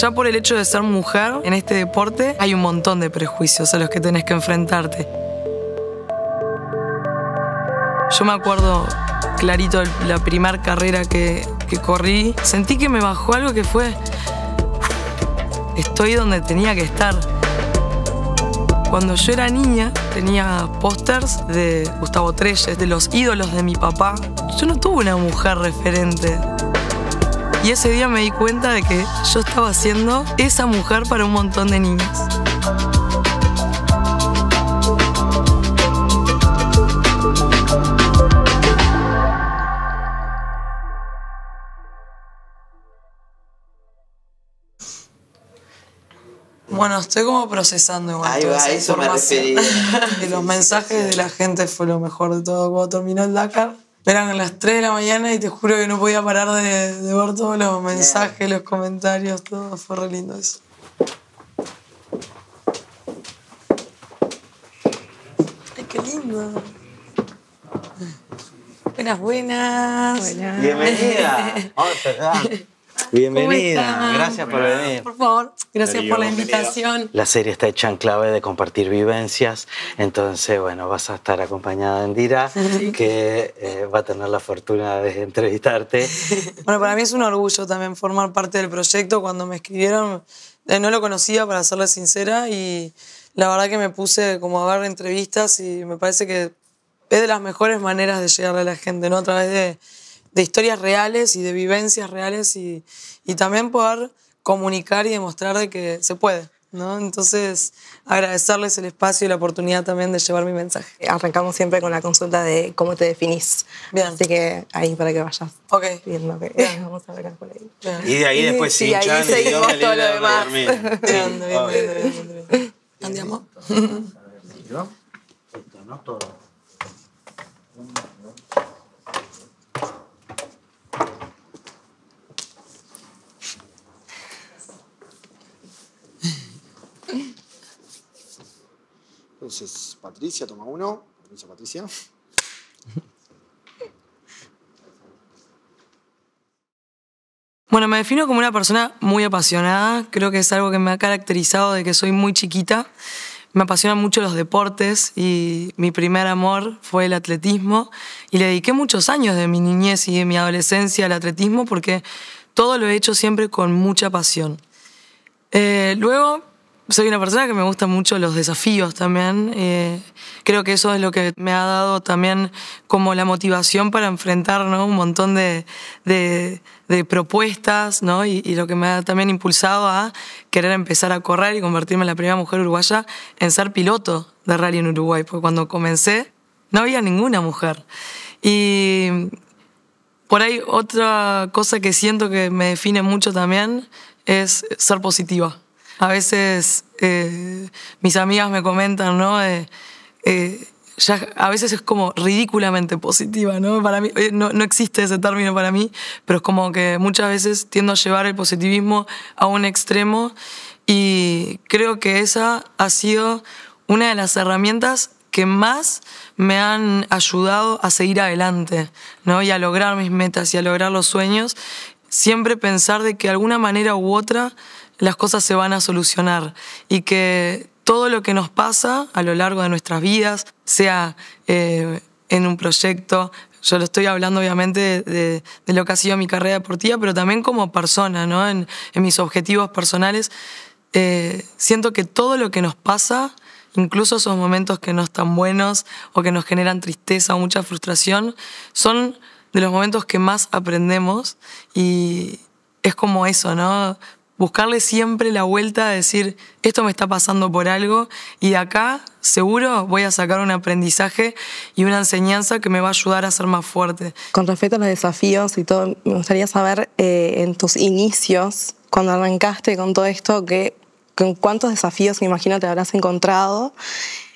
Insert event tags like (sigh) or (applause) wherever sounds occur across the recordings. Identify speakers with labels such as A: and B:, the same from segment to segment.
A: Ya por el hecho de ser mujer en este deporte hay un montón de prejuicios a los que tenés que enfrentarte. Yo me acuerdo clarito la primera carrera que, que corrí, sentí que me bajó algo que fue, estoy donde tenía que estar. Cuando yo era niña tenía pósters de Gustavo Trelles, de los ídolos de mi papá. Yo no tuve una mujer referente. Y ese día me di cuenta de que yo estaba siendo esa mujer para un montón de niños. Bueno, estoy como procesando igual. Ahí va, eso me (laughs) y los mensajes de la gente fue lo mejor de todo. Cuando terminó el Dakar, eran las 3 de la mañana y te juro que no podía parar de, de ver todos los mensajes, los comentarios, todo. Fue re lindo eso. Ay, qué lindo. Buenas, buenas. buenas. Bienvenida. (laughs) Bienvenida, gracias por venir. Por favor, gracias por la invitación. La serie está hecha en clave de compartir vivencias, entonces, bueno, vas a estar acompañada de Indira (laughs) que eh, va a tener la fortuna de entrevistarte. (laughs) Bueno, para mí es un orgullo también formar parte del proyecto. Cuando me escribieron, eh, no lo conocía, para serle sincera, y la verdad que me puse como a ver entrevistas y me parece que es de las mejores maneras de llegarle a la gente, ¿no? A través de de historias reales y de vivencias reales y, y también poder comunicar y demostrar de que se puede. ¿No? Entonces, agradecerles
B: el espacio y la oportunidad también de llevar mi mensaje. Eh, arrancamos siempre con la consulta de cómo te definís. Así que ahí para que vayas Ok. (laughs) vamos a por ahí.
A: Y de ahí después sí, seguimos todo lo demás. (laughs) Bien, bien, bien, Andiamo.
B: no todo. Patricia, toma uno. Patricia. (laughs)
A: Bueno, me defino como una persona muy apasionada. Creo que es algo que me ha caracterizado de que soy muy chiquita. Me apasionan mucho los deportes y mi primer amor fue el atletismo. Y le dediqué muchos años de mi niñez y de mi adolescencia al atletismo porque todo lo he hecho siempre con mucha pasión. Eh, luego soy una persona que me gusta mucho los desafíos también. Eh, creo que eso es lo que me ha dado también como la motivación para enfrentar un montón de, propuestas y, y, lo que me ha también impulsado a querer empezar a correr y convertirme en la primera mujer uruguaya en ser piloto de rally en Uruguay, porque cuando comencé no había ninguna mujer. Y por ahí otra cosa que siento que me define mucho también es ser positiva a veces eh, mis amigas me comentan, ¿no? Eh, a veces es como ridículamente positiva, ¿no? Para mí, eh, no, no, existe ese término para mí, pero es como que muchas veces tiendo a llevar el positivismo a un extremo y creo que esa ha sido una de las herramientas que más me han ayudado a seguir adelante, ¿no? Y a lograr mis metas y a lograr los sueños. Siempre pensar de que de alguna manera u otra las cosas se van a solucionar y que todo lo que nos pasa a lo largo de nuestras vidas, sea eh, en un proyecto, yo lo estoy hablando obviamente de, lo que ha sido mi carrera deportiva, pero también como persona, ¿no? en, mis objetivos personales, eh, siento que todo lo que nos pasa, incluso esos momentos que no están buenos o que nos generan tristeza o mucha frustración, son de los momentos que más aprendemos y es como eso, ¿no? buscarle siempre la vuelta a decir, esto me está pasando por algo y de acá seguro voy a sacar un aprendizaje y una enseñanza que me va a ayudar a ser más fuerte.
B: Con respecto a los desafíos y todo, me gustaría saber eh, en tus inicios, cuando arrancaste con todo esto, que, con cuántos desafíos, me imagino, te habrás encontrado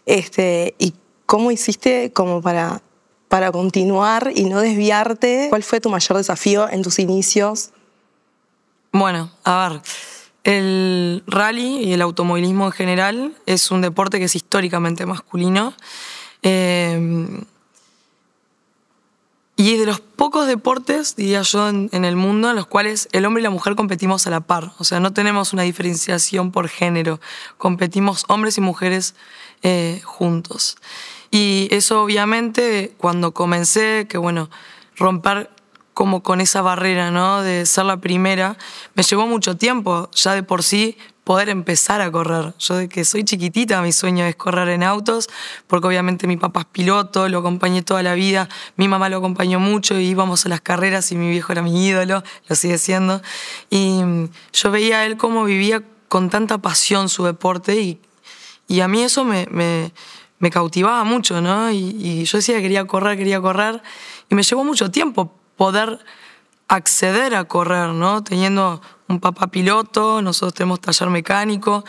B: este, y cómo hiciste como para para continuar y no desviarte, ¿cuál fue tu mayor desafío en tus inicios
A: bueno, a ver, el rally y el automovilismo en general es un deporte que es históricamente masculino. Eh, y es de los pocos deportes, diría yo, en, el mundo en los cuales el hombre y la mujer competimos a la par. O sea, no tenemos una diferenciación por género. Competimos hombres y mujeres eh, juntos. Y eso obviamente, cuando comencé, que bueno, romper como con esa barrera, ¿no? De ser la primera. Me llevó mucho tiempo, ya de por sí, poder empezar a correr. Yo de que soy chiquitita, mi sueño es correr en autos, porque obviamente mi papá es piloto, lo acompañé toda la vida, mi mamá lo acompañó mucho y íbamos a las carreras y mi viejo era mi ídolo, lo sigue siendo. Y mm, yo veía a él cómo vivía con tanta pasión su deporte y, y a mí eso me, me, cautivaba mucho, ¿no? Y, y yo decía que quería correr, quería correr y me llevó mucho tiempo poder acceder a correr, ¿no? Teniendo un papá piloto, nosotros tenemos taller mecánico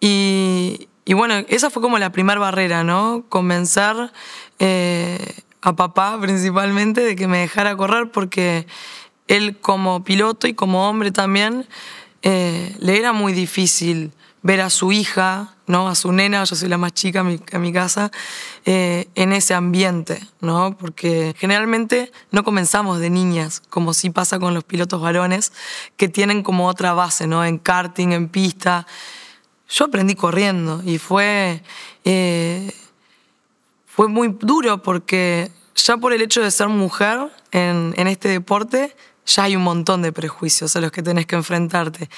A: y, bueno, esa fue como la primera barrera, ¿no? Convencer eh, a papá principalmente de que me dejara correr porque él como piloto y como hombre también eh, le era muy difícil ver a su hija, ¿no? a su nena, yo soy la más chica en mi, casa, eh, en ese ambiente, ¿no? porque generalmente no comenzamos de niñas, como sí pasa con los pilotos varones, que tienen como otra base, ¿no? en karting, en pista. Yo aprendí corriendo y fue, eh, fue muy duro porque ya por el hecho de ser mujer en, en este deporte, ya hay un montón de prejuicios a los que tenés que enfrentarte.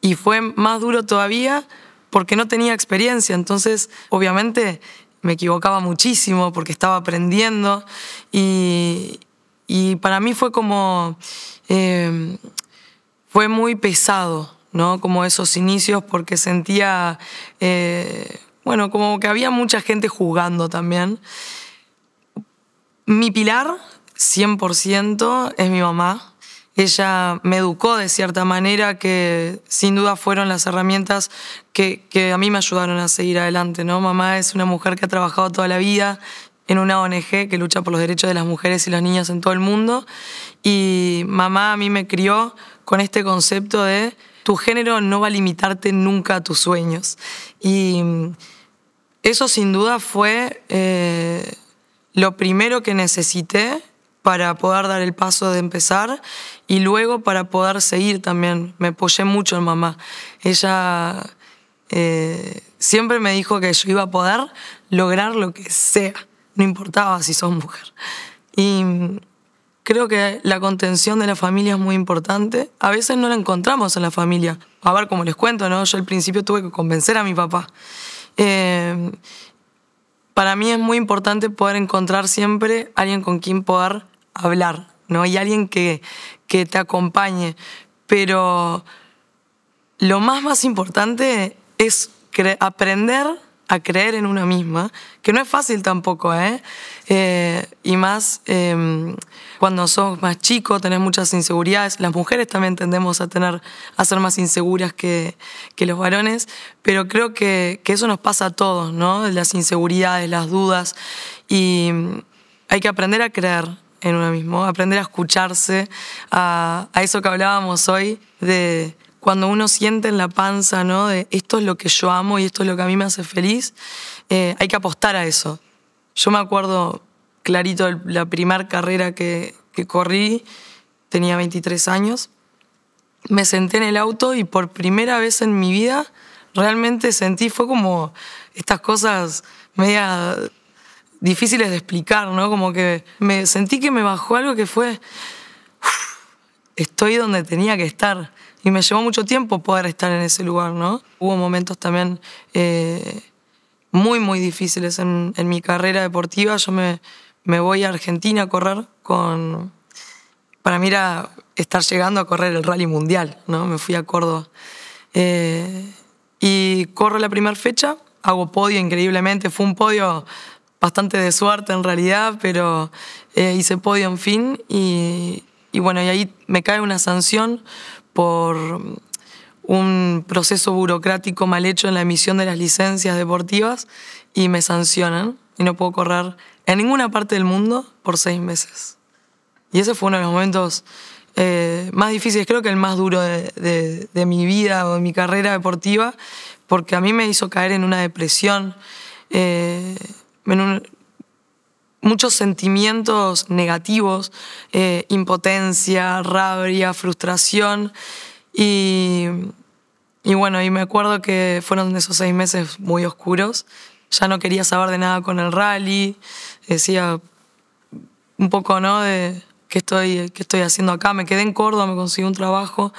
A: Y fue más duro todavía porque no tenía experiencia, entonces obviamente me equivocaba muchísimo porque estaba aprendiendo y, para mí fue como, em, fue muy pesado, ¿no? Como esos inicios porque sentía, eh, bueno, como que había mucha gente jugando también. Mi pilar, 100%, es mi mamá ella me educó de cierta manera, que sin duda fueron las herramientas que, a mí me ayudaron a seguir adelante. ¿no? Mamá es una mujer que ha trabajado toda la vida en una ONG que lucha por los derechos de las mujeres y los niños en todo el mundo. Y mamá a mí me crió con este concepto de tu género no va a limitarte nunca a tus sueños. Y eso sin duda fue eh, lo primero que necesité para poder dar el paso de empezar y luego para poder seguir también. Me apoyé mucho en mamá. Ella eh, siempre me dijo que yo iba a poder lograr lo que sea, no importaba si sos mujer. Y creo que la contención de la familia es muy importante. A veces no la encontramos en la familia. A ver, como les cuento, ¿no? yo al principio tuve que convencer a mi papá. Eh, para mí es muy importante poder encontrar siempre alguien con quien poder hablar, ¿no? Y alguien que, que te acompañe. Pero lo más, más importante es aprender a creer en una misma, que no es fácil tampoco, ¿eh? eh y más em, cuando sos más chico, tenés muchas inseguridades, las mujeres también tendemos a, tener, a ser más inseguras que, los varones, pero creo que, que, eso nos pasa a todos, ¿no? Las inseguridades, las dudas, y hay que aprender a creer, en uno mismo, aprender a escucharse, a, eso que hablábamos hoy, de cuando uno siente en la panza, ¿no? De esto es lo que yo amo y esto es lo que a mí me hace feliz, eh, hay que apostar a eso. Yo me acuerdo clarito la primera carrera que, que corrí, tenía 23 años, me senté en el auto y por primera vez en mi vida realmente sentí, fue como estas cosas media difíciles de explicar, ¿no? Como que me sentí que me bajó algo que fue, estoy donde tenía que estar. Y me llevó mucho tiempo poder estar en ese lugar, ¿no? Hubo momentos también eh, muy, muy difíciles en, mi carrera deportiva. Yo me, me voy a Argentina a correr con... Para mí era estar llegando a correr el rally mundial, ¿no? Me fui a Córdoba. Eh, y corro la primera fecha, hago podio increíblemente, fue un podio bastante de suerte en realidad, pero eh, hice podio en fin y, bueno, y ahí me cae una sanción por un proceso burocrático mal hecho en la emisión de las licencias deportivas y me sancionan y no puedo correr en ninguna parte del mundo por seis meses. Y ese fue uno de los momentos eh, más difíciles, creo que el más duro de, mi vida o de mi carrera deportiva, porque a mí me hizo caer en una depresión. Eh, muchos sentimientos negativos, eh, impotencia, rabia, frustración. Y, bueno, y me acuerdo que fueron esos seis meses muy oscuros. Ya no quería saber de nada con el rally. Decía un poco, ¿no? De qué estoy, estoy haciendo acá. Me quedé en Córdoba, me conseguí un trabajo.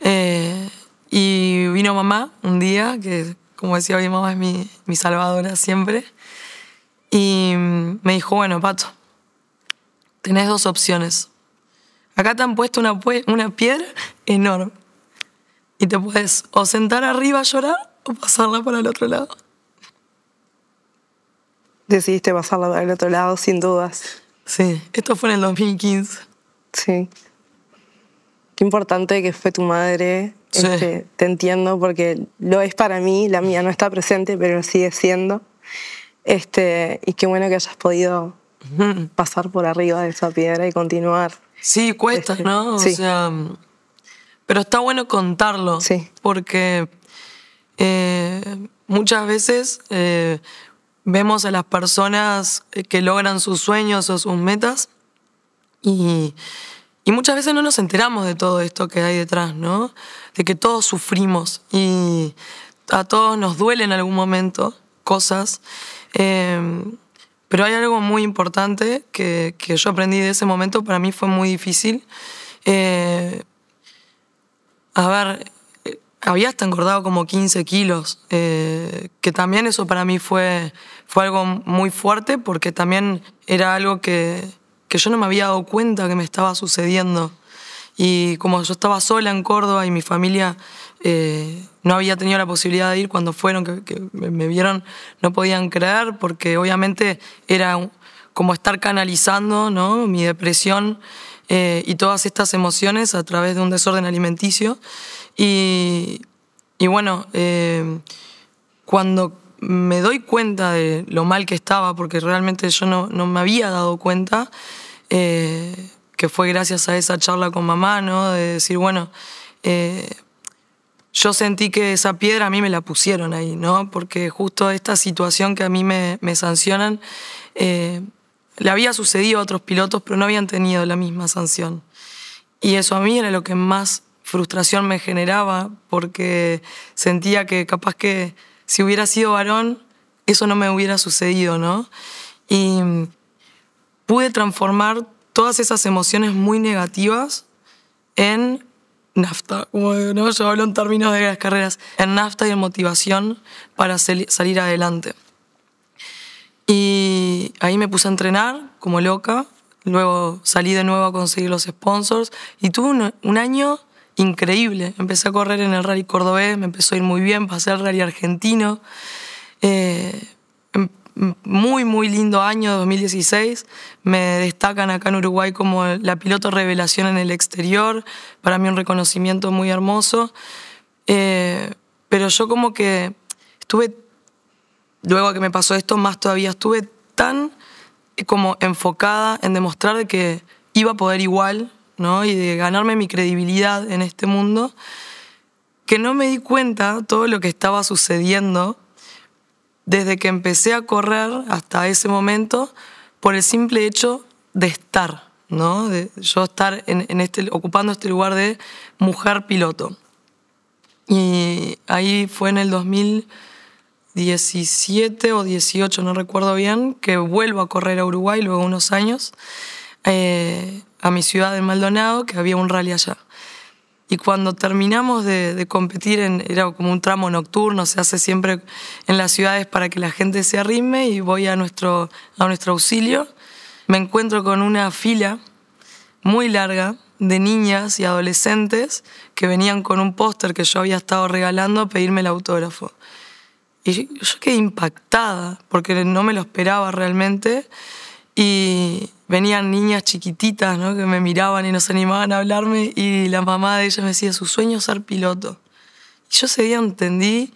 A: Eh, y vino mamá un día, que como decía mi mamá es mi salvadora siempre. Y me dijo, bueno, Pato, tenés dos opciones. Acá te han puesto una, una piedra enorme. Y te puedes o sentar arriba a llorar o pasarla para el otro lado.
B: Decidiste pasarla para el otro lado, sin dudas. Sí, esto
A: fue en el 2015. Sí.
B: Qué importante que fue tu madre. Este, te entiendo porque lo es para mí, la mía no está presente, pero sigue siendo. Este, y qué bueno que hayas podido (laughs) pasar por arriba de esa piedra y continuar.
A: Sí, cuesta, este, ¿no? pero está bueno contarlo. Porque eh, muchas veces eh, vemos a las personas que logran sus sueños o sus metas y, y, muchas veces no nos enteramos de todo esto que hay detrás, ¿no? De que todos sufrimos y a todos nos duele en algún momento cosas. Em, pero hay algo muy importante que, que, yo aprendí de ese momento, para mí fue muy difícil. Eh, a ver, eh, había hasta engordado como 15 kilos, eh, que también eso para mí fue, fue algo muy fuerte porque también era algo que, que yo no me había dado cuenta que me estaba sucediendo. Y como yo estaba sola en Córdoba y mi familia no había tenido la posibilidad de ir cuando fueron, que, me vieron, no podían creer, porque obviamente era como estar canalizando ¿no? mi depresión eh, y todas estas emociones a través de un desorden alimenticio. Y, y bueno, eh, cuando me doy cuenta de lo mal que estaba, porque realmente yo no, no me había dado cuenta, eh, que fue gracias a esa charla con mamá, ¿no? De decir, bueno, yo sentí que esa piedra a mí me la pusieron ahí, ¿no? Porque justo esta situación que a mí me, sancionan, eh, le había sucedido a otros pilotos, pero no habían tenido la misma sanción. Y eso a mí era lo que más frustración me generaba, porque sentía que capaz que si hubiera sido varón, eso no me hubiera sucedido, ¿no? Y pude transformar todas esas emociones muy negativas en nafta, como ¿no? yo hablo en términos de las carreras, en nafta y en motivación para salir adelante. Y ahí me puse a entrenar como loca, luego salí de nuevo a conseguir los sponsors y tuve un, año increíble. Empecé a correr en el rally cordobés, me empezó a ir muy bien, pasé al rally argentino. Eh, muy, muy lindo año 2016. Me destacan acá en Uruguay como la piloto revelación en el exterior. Para mí un reconocimiento muy hermoso. Eh, pero yo como que estuve, luego que me pasó esto, más todavía estuve tan eh, como enfocada en demostrar que iba a poder igual, ¿no? Y de ganarme mi credibilidad en este mundo, que no me di cuenta todo lo que estaba sucediendo desde que empecé a correr hasta ese momento por el simple hecho de estar, ¿no? De yo estar este, ocupando este lugar de mujer piloto. Y ahí fue en el 2017 o 18, no recuerdo bien, que vuelvo a correr a Uruguay luego unos años, eh, a mi ciudad de Maldonado, que había un rally allá. Y cuando terminamos de, competir, en, era como un tramo nocturno, se hace siempre en las ciudades para que la gente se arrime y voy a nuestro, a nuestro auxilio. Me encuentro con una fila muy larga de niñas y adolescentes que venían con un póster que yo había estado regalando a pedirme el autógrafo. Y yo quedé impactada porque no me lo esperaba realmente. Y venían niñas chiquititas ¿no? que me miraban y nos animaban a hablarme y la mamá de ellas me decía, su sueño es ser piloto. Y yo ese día entendí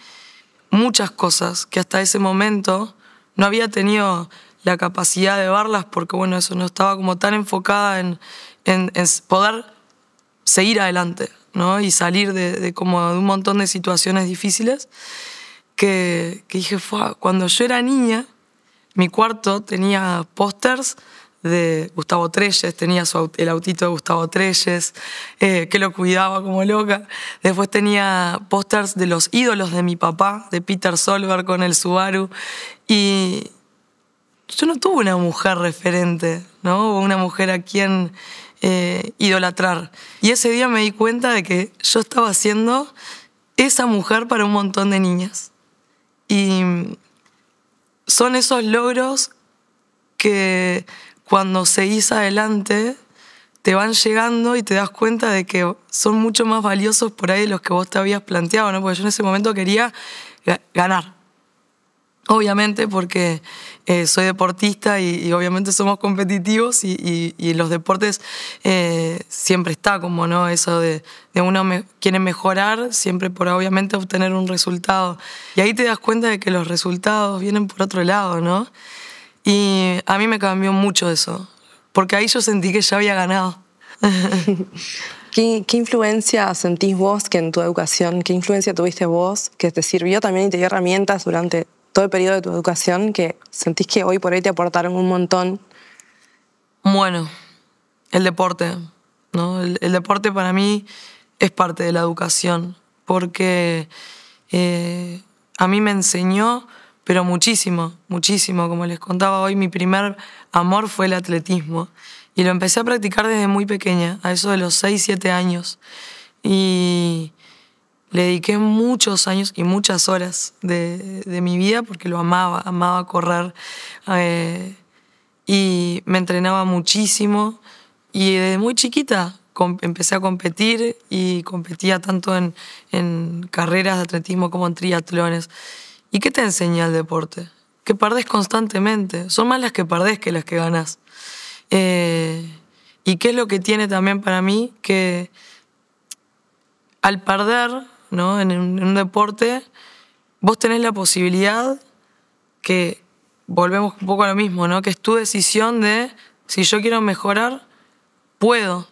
A: muchas cosas que hasta ese momento no había tenido la capacidad de verlas porque, bueno, eso no estaba como tan enfocada en, poder seguir adelante ¿no? y salir de, como de un montón de situaciones difíciles que, que dije, cuando yo era niña, mi cuarto tenía pósters de Gustavo Treyes, tenía el autito de Gustavo Treyes, eh, que lo cuidaba como loca. Después tenía pósters de los ídolos de mi papá, de Peter Solberg con el Subaru. Y yo no tuve una mujer referente, ¿no? una mujer a quien eh, idolatrar. Y ese día me di cuenta de que yo estaba siendo esa mujer para un montón de niñas. Y son esos logros que cuando seguís adelante te van llegando y te das cuenta de que son mucho más valiosos por ahí de los que vos te habías planteado, ¿no? Porque yo en ese momento quería ganar obviamente, porque eh, soy deportista y, obviamente somos competitivos y, los deportes eh, siempre está como, ¿no? Eso de, uno quiere mejorar siempre por obviamente obtener un resultado. Y ahí te das cuenta de que los resultados vienen por otro lado, ¿no? Y a mí me cambió mucho eso, porque ahí yo sentí que ya había ganado.
B: (laughs) ¿Qué, ¿Qué, influencia sentís vos que en tu educación, qué influencia tuviste vos que te sirvió también y te dio herramientas durante todo el periodo de tu educación que sentís que hoy por hoy te aportaron un montón?
A: Bueno, el deporte, ¿no? El, deporte para mí es parte de la educación, porque eh, a mí me enseñó, pero muchísimo, muchísimo. Como les contaba hoy, mi primer amor fue el atletismo. Y lo empecé a practicar desde muy pequeña, a eso de los 6, 7 años. Y, le dediqué muchos años y muchas horas de, mi vida porque lo amaba, amaba correr eh, y me entrenaba muchísimo y desde muy chiquita empecé a competir y competía tanto en, carreras de atletismo como en triatlones. ¿Y qué te enseña el deporte? Que perdés constantemente. Son más las que perdés que las que ganás. Eh, ¿Y qué es lo que tiene también para mí? Que al perder ¿no? En un, deporte vos tenés la posibilidad que volvemos un poco a lo mismo, ¿no? Que es tu decisión de si yo quiero mejorar, puedo,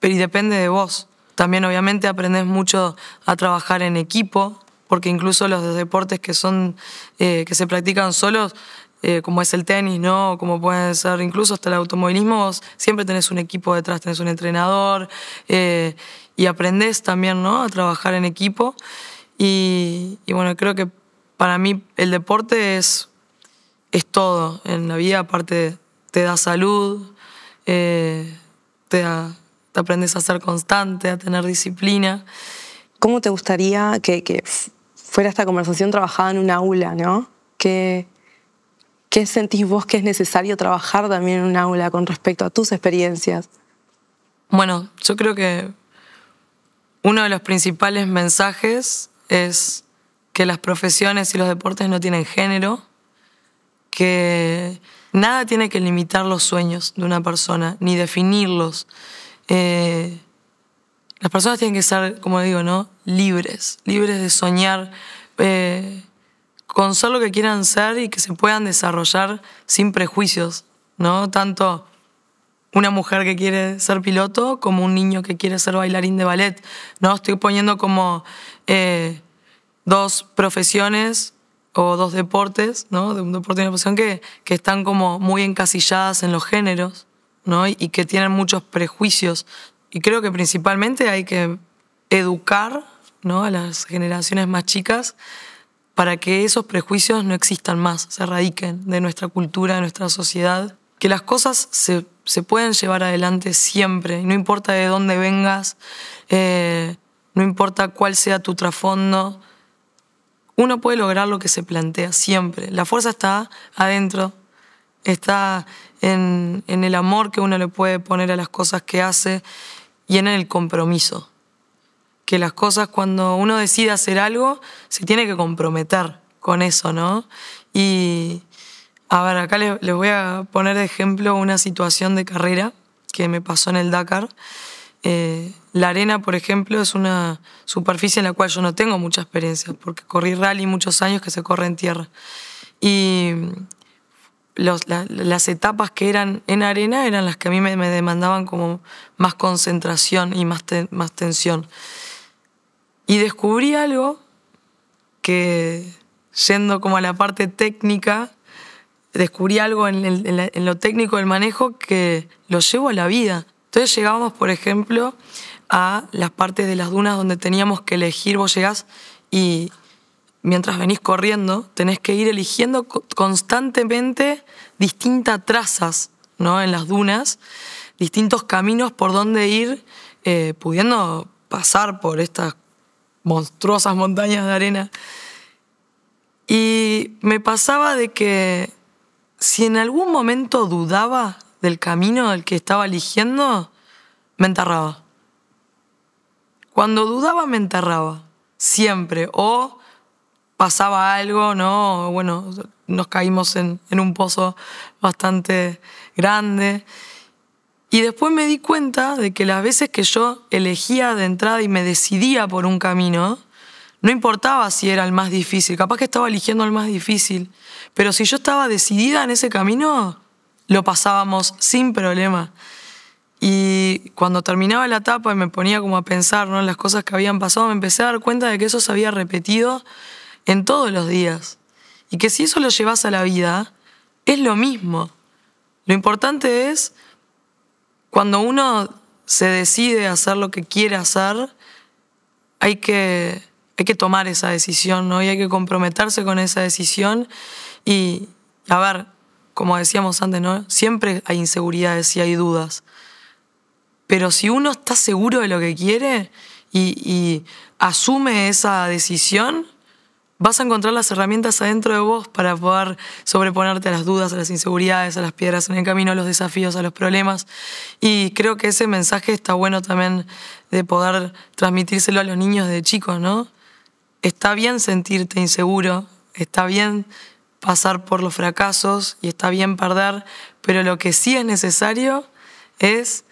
A: pero depende de vos. También obviamente aprendes mucho a trabajar en equipo, porque incluso los deportes que son eh, que se practican solos, eh, como es el tenis, ¿no? Como puede ser incluso hasta el automovilismo, vos siempre tenés un equipo detrás, tenés un entrenador. Eh, y aprendes también, ¿no? A trabajar en equipo. Y, bueno, creo que para mí el deporte es, es todo en la vida, aparte te da salud, eh, te, aprendes a ser constante, a tener disciplina.
B: ¿Cómo te gustaría que, fuera esta conversación trabajada en un aula, ¿no? ¿Qué, ¿Qué sentís vos que es necesario trabajar también en un aula con respecto a tus experiencias?
A: Bueno, yo creo que uno de los principales mensajes es que las profesiones y los deportes no tienen género, que nada tiene que limitar los sueños de una persona, ni definirlos. Eh, las personas tienen que ser, como digo, ¿no? libres, libres de soñar, eh, con ser lo que quieran ser y que se puedan desarrollar sin prejuicios, ¿no? Tanto una mujer que quiere ser piloto como un niño que quiere ser bailarín de ballet. No, estoy poniendo como eh, dos profesiones o dos deportes, ¿no? De un deporte y una profesión que, que están como muy encasilladas en los géneros, ¿no? Y, que tienen muchos prejuicios. Y creo que principalmente hay que educar, ¿no? A las generaciones más chicas para que esos prejuicios no existan más, se radiquen de nuestra cultura, de nuestra sociedad, que las cosas se se pueden llevar adelante siempre, no importa de dónde vengas, eh, no importa cuál sea tu trasfondo, uno puede lograr lo que se plantea siempre. La fuerza está adentro, está en, en el amor que uno le puede poner a las cosas que hace y en el compromiso. Que las cosas cuando uno decide hacer algo, se tiene que comprometer con eso, ¿no? Y, a ver, acá les, voy a poner de ejemplo una situación de carrera que me pasó en el Dakar. Eh, la arena, por ejemplo, es una superficie en la cual yo no tengo mucha experiencia, porque corrí rally muchos años que se corre en tierra. Y mm, las etapas que eran en arena eran las que a mí me, demandaban como más concentración y más, más tensión. Y descubrí algo que, yendo como a la parte técnica, descubrí algo en, lo técnico del manejo que lo llevo a la vida. Entonces llegábamos, por ejemplo, a las partes de las dunas donde teníamos que elegir, vos llegás y mientras venís corriendo, tenés que ir eligiendo constantemente distintas trazas ¿no? en las dunas, distintos caminos por donde ir, eh, pudiendo pasar por estas monstruosas montañas de arena. Y me pasaba de que si en algún momento dudaba del camino al que estaba eligiendo, me enterraba. Cuando dudaba me enterraba, siempre. O pasaba algo, ¿no? Bueno, nos caímos en un pozo bastante grande. Y después me di cuenta de que las veces que yo elegía de entrada y me decidía por un camino, no importaba si era el más difícil, capaz que estaba eligiendo el más difícil, pero si yo estaba decidida en ese camino, lo pasábamos sin problema. Y cuando terminaba la etapa y me ponía como a pensar ¿no? en las cosas que habían pasado, me empecé a dar cuenta de que eso se había repetido en todos los días. Y que si eso lo llevas a la vida, es lo mismo. Lo importante es cuando uno se decide a hacer lo que quiere hacer, hay que hay que tomar esa decisión, ¿no? Y hay que comprometerse con esa decisión y, a ver, como decíamos antes, ¿no? Siempre hay inseguridades y hay dudas. Pero si uno está seguro de lo que quiere y, asume esa decisión, vas a encontrar las herramientas adentro de vos para poder sobreponerte a las dudas, a las inseguridades, a las piedras en el camino, a los desafíos, a los problemas. Y creo que ese mensaje está bueno también de poder transmitírselo a los niños de chicos, ¿no? está bien sentirte inseguro, está bien pasar por los fracasos y está bien perder, pero lo que sí es necesario es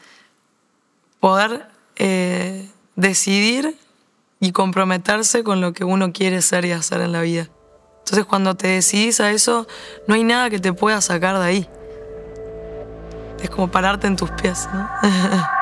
A: poder eh, decidir y comprometerse con lo que uno quiere ser y hacer en la vida. Entonces cuando te decidís a eso, no hay nada que te pueda sacar de ahí. Es como pararte en tus pies, ¿no? (laughs)